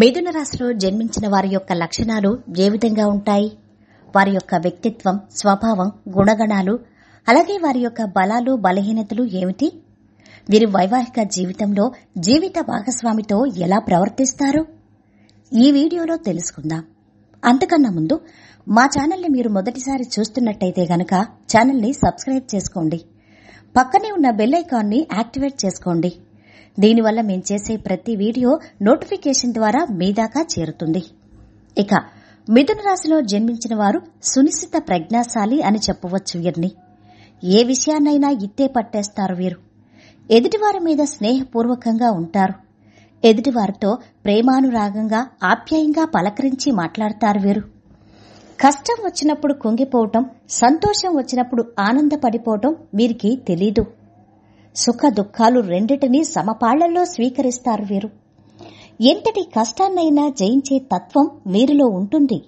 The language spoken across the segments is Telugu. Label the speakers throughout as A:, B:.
A: మిథున రాశిలో జన్మించిన వారి యొక్క లక్షణాలు ఏ విధంగా ఉంటాయి వారి యొక్క వ్యక్తిత్వం స్వభావం గుణగణాలు అలాగే వారి యొక్క బలాలు బలహీనతలు ఏమిటి వీరి వైవాహిక జీవితంలో జీవిత భాగస్వామితో ఎలా ప్రవర్తిస్తారు ఈ వీడియోలో తెలుసుకుందాం అంతకన్నా ముందు మా ఛానల్ని మీరు మొదటిసారి చూస్తున్నట్టయితే గనక ఛానల్ని సబ్స్క్రైబ్ చేసుకోండి పక్కనే ఉన్న బెల్ ఐకాన్ని యాక్టివేట్ చేసుకోండి దీనివల్ల మేం చేసే ప్రతి వీడియో నోటిఫికేషన్ ద్వారా మీ దాకా చేరుతుంది ఇక మిథున రాశిలో జన్మించిన వారు సునిశ్చిత ప్రజ్ఞాశాలి అని చెప్పవచ్చు వీరిని ఏ విషయాన్నైనా ఇత్తే పట్టేస్తారు వీరు ఎదుటివారి మీద స్నేహపూర్వకంగా ఉంటారు ఎదుటివారితో ప్రేమానురాగంగా ఆప్యాయంగా పలకరించి మాట్లాడతారు వీరు కష్టం వచ్చినప్పుడు కుంగిపోవటం సంతోషం వచ్చినప్పుడు ఆనందపడిపోవటం వీరికి తెలీదు సుఖ దుఃఖాలు రెండిటినీ సమపాళ్లలో స్వీకరిస్తారు వీరు ఎంతటి కష్టాన్నైనా జయించే తత్వం వీరిలో ఉంటుంది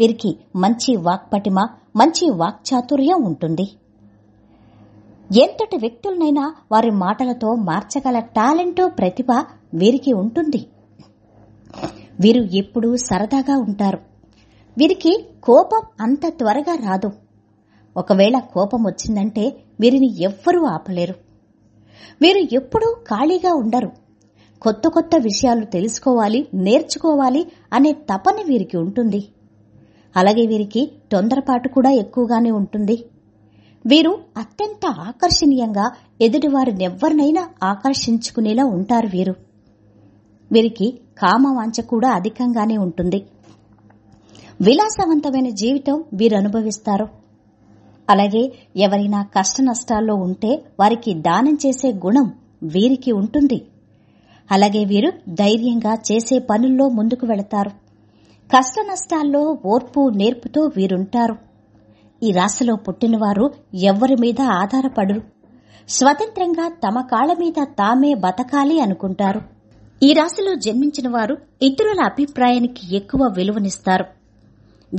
A: వీరికి మంచి వాక్పటిమ మంచి వాక్చాతుర్యం ఉంటుంది ఎంతటి వ్యక్తులనైనా వారి మాటలతో మార్చగల టాలెంట్ ప్రతిభ వీరికి ఉంటుంది వీరు ఎప్పుడూ సరదాగా ఉంటారు వీరికి కోపం అంత త్వరగా రాదు ఒకవేళ కోపం వచ్చిందంటే వీరిని ఎవ్వరూ ఆపలేరు వీరు ఎప్పుడూ ఖాళీగా ఉండరు కొత్త కొత్త విషయాలు తెలుసుకోవాలి నేర్చుకోవాలి అనే తపని వీరికి ఉంటుంది అలాగే వీరికి తొందరపాటు కూడా ఎక్కువగానే ఉంటుంది వీరు అత్యంత ఆకర్షణీయంగా ఎదుటివారినెవ్వరినైనా ఆకర్షించుకునేలా ఉంటారు వీరు వీరికి వాంచ కూడా అధికంగానే ఉంటుంది విలాసవంతమైన జీవితం వీరు అనుభవిస్తారు అలాగే ఎవరైనా కష్ట నష్టాల్లో ఉంటే వారికి దానం చేసే గుణం వీరికి ఉంటుంది అలాగే వీరు ధైర్యంగా చేసే పనుల్లో ముందుకు వెళతారు కష్ట నష్టాల్లో ఓర్పు నేర్పుతో వీరుంటారు ఈ రాశిలో పుట్టినవారు ఎవ్వరి మీద ఆధారపడరు స్వతంత్రంగా తమ కాళ్ల మీద తామే బతకాలి అనుకుంటారు ఈ రాశిలో జన్మించిన వారు ఇతరుల అభిప్రాయానికి ఎక్కువ విలువనిస్తారు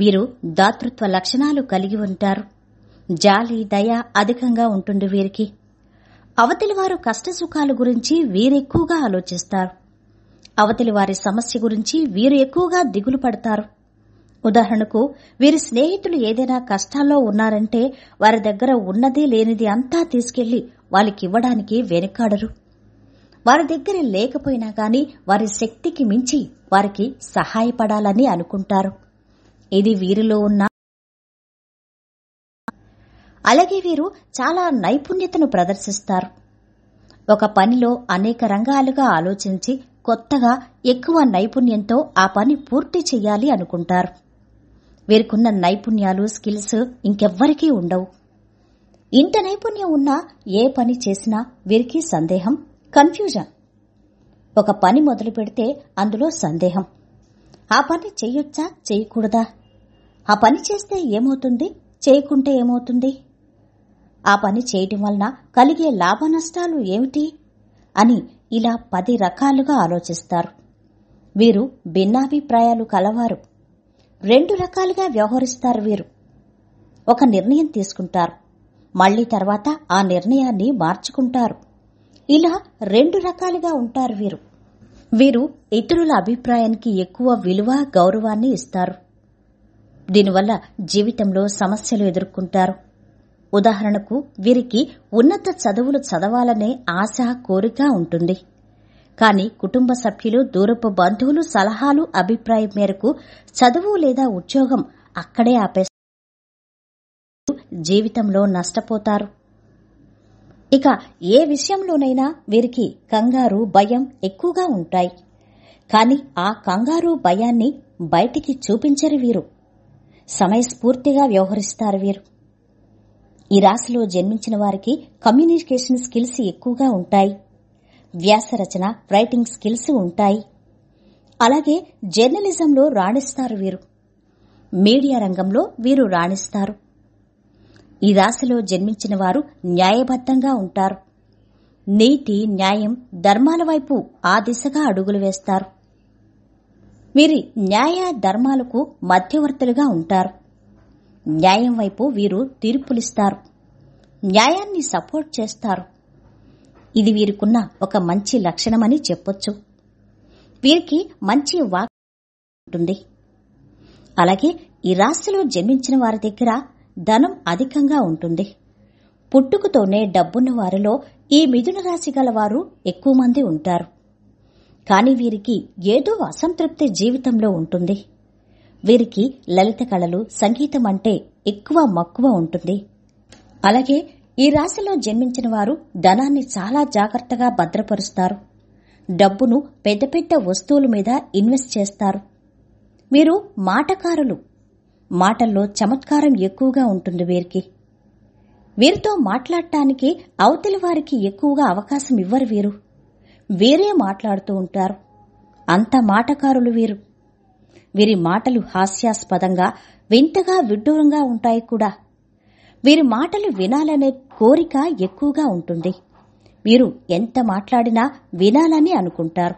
A: వీరు దాతృత్వ లక్షణాలు కలిగి ఉంటారు జాలి దయ అధికంగా ఉంటుంది వీరికి అవతలి వారు కష్టసుఖాల గురించి వీరెక్కువగా ఆలోచిస్తారు అవతలి వారి సమస్య గురించి వీరు ఎక్కువగా దిగులు పడతారు ఉదాహరణకు వీరి స్నేహితులు ఏదైనా కష్టాల్లో ఉన్నారంటే వారి దగ్గర ఉన్నది లేనిది అంతా తీసుకెళ్లి వాళ్ళకివ్వడానికి వెనుకాడరు వారి దగ్గర లేకపోయినా గాని వారి శక్తికి మించి వారికి సహాయపడాలని అనుకుంటారు ఇది వీరిలో ఉన్న అలాగే వీరు చాలా నైపుణ్యతను ప్రదర్శిస్తారు ఒక పనిలో అనేక రంగాలుగా ఆలోచించి కొత్తగా ఎక్కువ నైపుణ్యంతో ఆ పని పూర్తి చేయాలి అనుకుంటారు వీరికున్న నైపుణ్యాలు స్కిల్స్ ఇంకెవ్వరికీ ఉండవు ఇంత నైపుణ్యం ఉన్నా ఏ పని చేసినా వీరికి సందేహం కన్ఫ్యూజన్ ఒక పని మొదలు పెడితే అందులో సందేహం ఆ పని చేయొచ్చా చేయకూడదా ఆ పని చేస్తే ఏమవుతుంది చేయకుంటే ఏమవుతుంది ఆ పని చేయటం వలన కలిగే లాభ నష్టాలు ఏమిటి అని ఇలా పది రకాలుగా ఆలోచిస్తారు వీరు భిన్నాభిప్రాయాలు కలవారు రెండు రకాలుగా వ్యవహరిస్తారు వీరు ఒక నిర్ణయం తీసుకుంటారు మళ్లీ తర్వాత ఆ నిర్ణయాన్ని మార్చుకుంటారు ఇలా రెండు రకాలుగా ఉంటారు వీరు వీరు ఇతరుల అభిప్రాయానికి ఎక్కువ విలువ గౌరవాన్ని ఇస్తారు దీనివల్ల జీవితంలో సమస్యలు ఎదుర్కొంటారు ఉదాహరణకు వీరికి ఉన్నత చదువులు చదవాలనే ఆశ కోరిక ఉంటుంది కానీ కుటుంబ సభ్యులు దూరపు బంధువులు సలహాలు అభిప్రాయం మేరకు చదువు లేదా ఉద్యోగం అక్కడే ఆపేస్తారు జీవితంలో నష్టపోతారు ఇక ఏ విషయంలోనైనా వీరికి కంగారు భయం ఎక్కువగా ఉంటాయి కానీ ఆ కంగారు భయాన్ని బయటికి చూపించరు వీరు సమయస్ఫూర్తిగా వ్యవహరిస్తారు వీరు ఈ రాశిలో జన్మించిన వారికి కమ్యూనికేషన్ స్కిల్స్ ఎక్కువగా ఉంటాయి వ్యాసరచన రైటింగ్ స్కిల్స్ ఉంటాయి అలాగే జర్నలిజంలో రాణిస్తారు వీరు మీడియా రంగంలో వీరు రాణిస్తారు ఈ రాశిలో జన్మించిన వారు న్యాయబద్ధంగా ఉంటారు నీటి న్యాయం ధర్మాల వైపు ఆ దిశగా అడుగులు వేస్తారు వీరి న్యాయ ధర్మాలకు మధ్యవర్తులుగా ఉంటారు న్యాయం వైపు వీరు తీర్పులిస్తారు న్యాయాన్ని సపోర్ట్ చేస్తారు ఇది వీరికున్న ఒక మంచి లక్షణమని చెప్పొచ్చు వీరికి మంచి వాక్ ఉంటుంది అలాగే ఈ రాశిలో జన్మించిన వారి దగ్గర ధనం అధికంగా ఉంటుంది పుట్టుకతోనే డబ్బున్న వారిలో ఈ మిథున రాశి గలవారు ఎక్కువ మంది ఉంటారు కాని వీరికి ఏదో అసంతృప్తి జీవితంలో ఉంటుంది వీరికి లలిత కళలు సంగీతం అంటే ఎక్కువ మక్కువ ఉంటుంది అలాగే ఈ రాశిలో జన్మించిన వారు ధనాన్ని చాలా జాగ్రత్తగా భద్రపరుస్తారు డబ్బును పెద్ద పెద్ద వస్తువుల మీద ఇన్వెస్ట్ చేస్తారు మీరు మాటకారులు మాటల్లో చమత్కారం ఎక్కువగా ఉంటుంది వీరికి వీరితో మాట్లాడటానికి అవతలి వారికి ఎక్కువగా అవకాశం ఇవ్వరు వీరు వీరే మాట్లాడుతూ ఉంటారు అంత మాటకారులు వీరు వీరి మాటలు హాస్యాస్పదంగా వింతగా విడ్డూరంగా ఉంటాయి కూడా వీరి మాటలు వినాలనే కోరిక ఎక్కువగా ఉంటుంది వీరు ఎంత మాట్లాడినా వినాలని అనుకుంటారు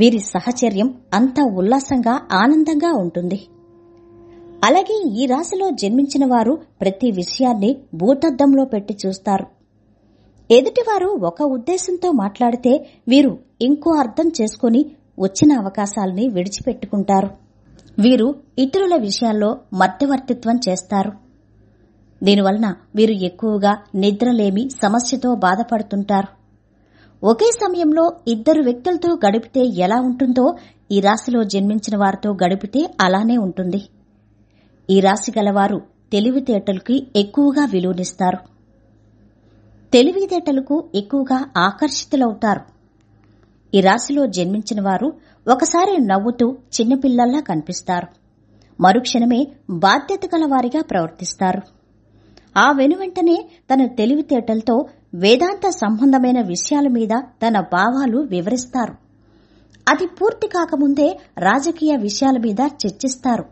A: వీరి సహచర్యం అంత ఉల్లాసంగా ఆనందంగా ఉంటుంది అలాగే ఈ రాశిలో జన్మించిన వారు ప్రతి విషయాన్ని భూతద్దంలో పెట్టి చూస్తారు ఎదుటివారు ఒక ఉద్దేశంతో మాట్లాడితే వీరు ఇంకో అర్థం చేసుకుని వచ్చిన అవకాశాల్ని విడిచిపెట్టుకుంటారు వీరు ఇతరుల విషయాల్లో మధ్యవర్తిత్వం చేస్తారు దీనివలన వీరు ఎక్కువగా నిద్రలేమి సమస్యతో బాధపడుతుంటారు ఒకే సమయంలో ఇద్దరు వ్యక్తులతో గడిపితే ఎలా ఉంటుందో ఈ రాశిలో జన్మించిన వారితో గడిపితే అలానే ఉంటుంది ఈ రాశి గలవారు తెలివితేటలకి ఎక్కువగా విలువనిస్తారు తెలివితేటలకు ఎక్కువగా ఆకర్షితులవుతారు ఈ రాశిలో జన్మించిన వారు ఒకసారి నవ్వుతూ చిన్నపిల్లల్లా కనిపిస్తారు మరుక్షణమే బాధ్యత గలవారిగా ప్రవర్తిస్తారు ఆ వెనువెంటనే తన తెలివితేటలతో వేదాంత సంబంధమైన విషయాల మీద తన భావాలు వివరిస్తారు అది పూర్తి కాకముందే రాజకీయ విషయాల మీద చర్చిస్తారు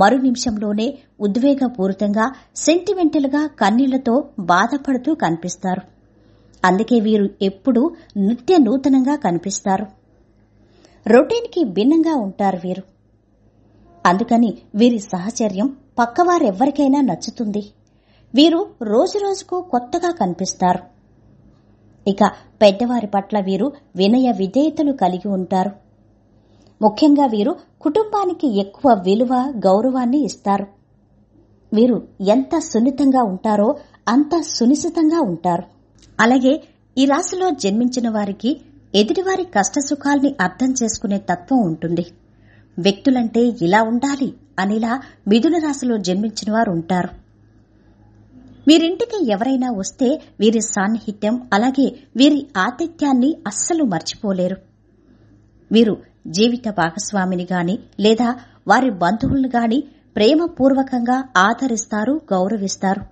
A: మరు నిమిషంలోనే ఉద్వేగపూరితంగా సెంటిమెంటల్గా కన్నీళ్లతో బాధపడుతూ కనిపిస్తారు అందుకే వీరు ఎప్పుడూ నిత్య నూతనంగా కనిపిస్తారు రొటీన్కి భిన్నంగా ఉంటారు వీరు అందుకని వీరి సహచర్యం పక్కవారెవ్వరికైనా నచ్చుతుంది వీరు రోజురోజుకు కొత్తగా కనిపిస్తారు ఇక పెద్దవారి పట్ల వీరు వినయ విధేయతలు కలిగి ఉంటారు ముఖ్యంగా వీరు కుటుంబానికి ఎక్కువ విలువ గౌరవాన్ని ఇస్తారు వీరు ఎంత సున్నితంగా ఉంటారో అంత సునిశితంగా ఉంటారు అలాగే ఈ రాశిలో జన్మించిన వారికి ఎదుటివారి కష్టసుఖాల్ని అర్థం చేసుకునే తత్వం ఉంటుంది వ్యక్తులంటే ఇలా ఉండాలి అనిలా మిథున రాశిలో జన్మించిన వారు ఉంటారు వీరింటికి ఎవరైనా వస్తే వీరి సాన్నిహిత్యం అలాగే వీరి ఆతిథ్యాన్ని అస్సలు మర్చిపోలేరు వీరు జీవిత భాగస్వామిని గాని లేదా వారి బంధువులను గాని ప్రేమపూర్వకంగా ఆదరిస్తారు గౌరవిస్తారు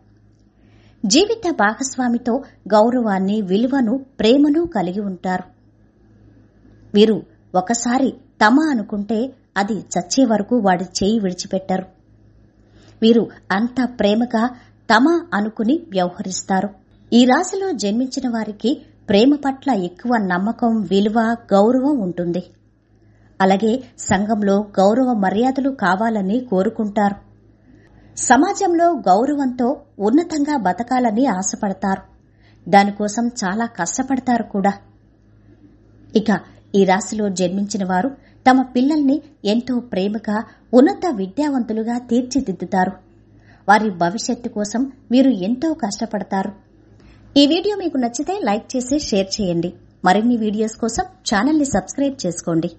A: జీవిత భాగస్వామితో గౌరవాన్ని విలువను ప్రేమను కలిగి ఉంటారు వీరు ఒకసారి తమ అనుకుంటే అది చచ్చే వరకు వాడి చేయి విడిచిపెట్టరు వీరు అంత ప్రేమగా తమ అనుకుని వ్యవహరిస్తారు ఈ రాశిలో జన్మించిన వారికి ప్రేమ పట్ల ఎక్కువ నమ్మకం విలువ గౌరవం ఉంటుంది అలాగే సంఘంలో గౌరవ మర్యాదలు కావాలని కోరుకుంటారు సమాజంలో గౌరవంతో ఉన్నతంగా బతకాలని ఆశపడతారు దానికోసం చాలా కష్టపడతారు కూడా ఇక ఈ రాశిలో జన్మించిన వారు తమ పిల్లల్ని ఎంతో ప్రేమగా ఉన్నత విద్యావంతులుగా తీర్చిదిద్దుతారు వారి భవిష్యత్తు కోసం మీరు ఎంతో కష్టపడతారు ఈ వీడియో మీకు నచ్చితే లైక్ చేసి షేర్ చేయండి మరిన్ని వీడియోస్ కోసం ఛానల్ని సబ్స్క్రైబ్ చేసుకోండి